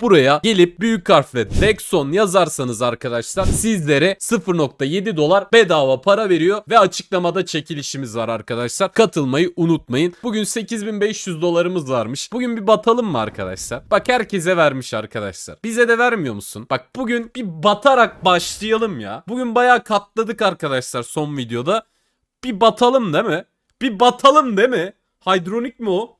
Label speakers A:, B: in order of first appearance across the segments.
A: buraya gelip büyük harfle DEXON yazarsanız arkadaşlar sizlere 0.7 dolar bedava para veriyor ve açıklamada çekilişimiz var arkadaşlar. Katılmayı unutmayın. Bugün 8500 dolarımız varmış. Bugün bir batalım mı arkadaşlar? Bak herkese vermiş arkadaşlar. Bize de vermiyor musun? Bak bugün bir batarak başlayalım ya. Bugün bayağı katladık arkadaşlar son videoda. Bir batalım değil mi? Bir batalım değil mi? Hidronik mi o?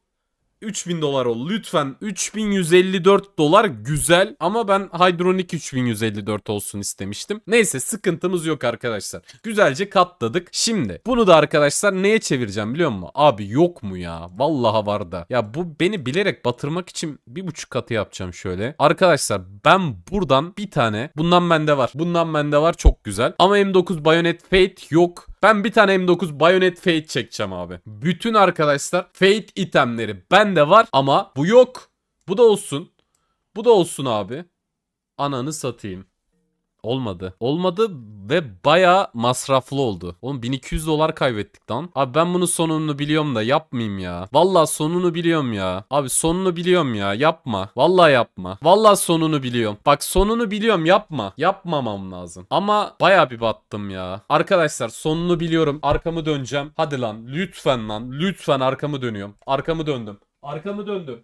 A: 3000 dolar ol lütfen 3154 dolar güzel ama ben Hydronic 3154 olsun istemiştim. Neyse sıkıntımız yok arkadaşlar. Güzelce katladık. Şimdi bunu da arkadaşlar neye çevireceğim biliyor musun? Abi yok mu ya? Vallahi var da. Ya bu beni bilerek batırmak için bir buçuk katı yapacağım şöyle. Arkadaşlar ben buradan bir tane bundan bende var. Bundan bende var çok güzel. Ama M9 Bayonet Fate yok. Ben bir tane M9 Bayonet Fate çekeceğim abi. Bütün arkadaşlar Fate itemleri bende var ama bu yok. Bu da olsun. Bu da olsun abi. Ananı satayım. Olmadı. Olmadı ve baya masraflı oldu. Oğlum 1200 dolar kaybettik lan. Abi ben bunun sonunu biliyorum da yapmayayım ya. Valla sonunu biliyorum ya. Abi sonunu biliyorum ya. Yapma. Valla yapma. Valla sonunu biliyorum. Bak sonunu biliyorum yapma. Yapmamam lazım. Ama baya bir battım ya. Arkadaşlar sonunu biliyorum. Arkamı döneceğim. Hadi lan lütfen lan. Lütfen arkamı dönüyorum. Arkamı döndüm. Arkamı döndüm.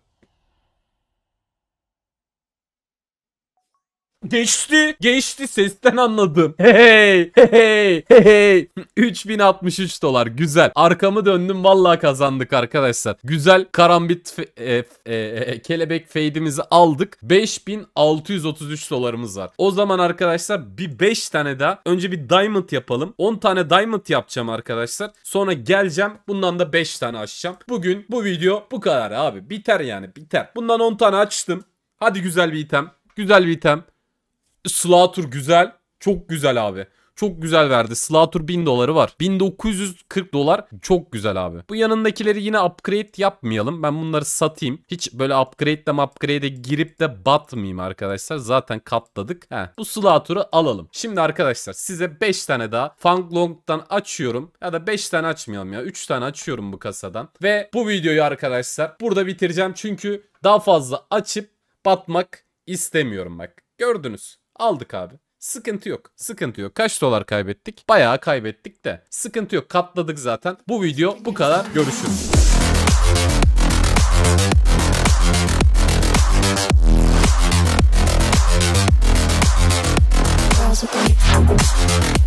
A: Geçti. Geçti. Sesten anladım. Hey hey hey hey. 3063 dolar. Güzel. Arkamı döndüm. Vallahi kazandık arkadaşlar. Güzel karambit e, e, e, kelebek fade'imizi aldık. 5633 dolarımız var. O zaman arkadaşlar bir 5 tane daha. Önce bir diamond yapalım. 10 tane diamond yapacağım arkadaşlar. Sonra geleceğim. Bundan da 5 tane açacağım. Bugün bu video bu kadar abi. Biter yani biter. Bundan 10 tane açtım. Hadi güzel bir item. Güzel bir item. Slatur güzel. Çok güzel abi. Çok güzel verdi. Slatur 1000 doları var. 1940 dolar çok güzel abi. Bu yanındakileri yine upgrade yapmayalım. Ben bunları satayım. Hiç böyle upgrade'le upgrade'e girip de batmayayım arkadaşlar. Zaten katladık. He, bu Slatur'u alalım. Şimdi arkadaşlar size 5 tane daha Fanglong'dan açıyorum. Ya da 5 tane açmayalım ya. 3 tane açıyorum bu kasadan. Ve bu videoyu arkadaşlar burada bitireceğim. Çünkü daha fazla açıp batmak istemiyorum bak. Gördünüz. Aldık abi. Sıkıntı yok. Sıkıntı yok. Kaç dolar kaybettik? Bayağı kaybettik de. Sıkıntı yok. Katladık zaten. Bu video bu kadar. Görüşürüz. Thank